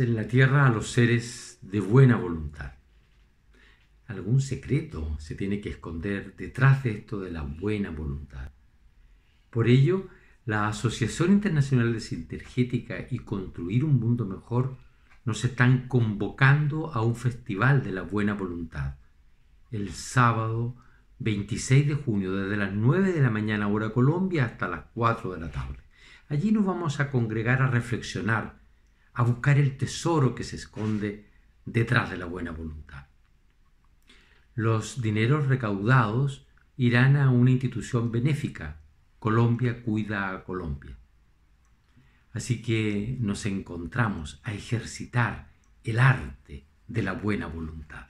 en la tierra a los seres de buena voluntad. Algún secreto se tiene que esconder detrás de esto de la buena voluntad. Por ello, la Asociación Internacional de sintergética y Construir un Mundo Mejor nos están convocando a un festival de la buena voluntad el sábado 26 de junio desde las 9 de la mañana hora Colombia hasta las 4 de la tarde. Allí nos vamos a congregar a reflexionar a buscar el tesoro que se esconde detrás de la buena voluntad. Los dineros recaudados irán a una institución benéfica, Colombia cuida a Colombia. Así que nos encontramos a ejercitar el arte de la buena voluntad.